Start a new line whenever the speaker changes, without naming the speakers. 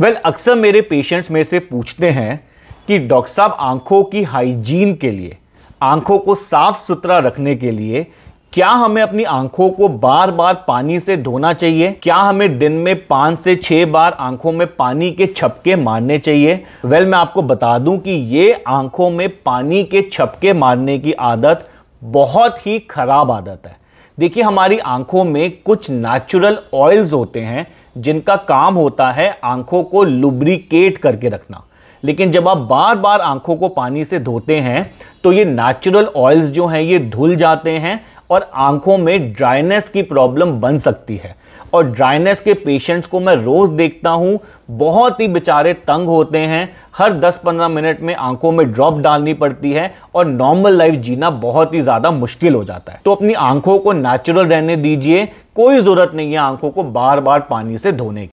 well well, अक्सर मेरे patients में से पूछते हैं कि डॉक्टर साहब आंखों की हाइजीन के लिए आंखों को साफ सुथरा रखने के लिए क्या हमें अपनी आंखों को बार बार पानी से धोना चाहिए क्या हमें दिन में पाँच से छः बार आंखों में पानी के छपके मारने चाहिए वेल well, मैं आपको बता दूं कि ये आंखों में पानी के छपके मारने की आदत बहुत ही खराब आदत है देखिए हमारी आंखों में कुछ नेचुरल ऑयल्स होते हैं जिनका काम होता है आंखों को लुब्रिकेट करके रखना लेकिन जब आप बार बार आंखों को पानी से धोते हैं तो ये नेचुरल ऑयल्स जो हैं ये धुल जाते हैं और आंखों में ड्राइनेस की प्रॉब्लम बन सकती है और ड्राइनेस के पेशेंट्स को मैं रोज़ देखता हूं बहुत ही बेचारे तंग होते हैं हर 10-15 मिनट में आंखों में ड्रॉप डालनी पड़ती है और नॉर्मल लाइफ जीना बहुत ही ज़्यादा मुश्किल हो जाता है तो अपनी आंखों को नेचुरल रहने दीजिए कोई ज़रूरत नहीं है आंखों को बार बार पानी से धोने की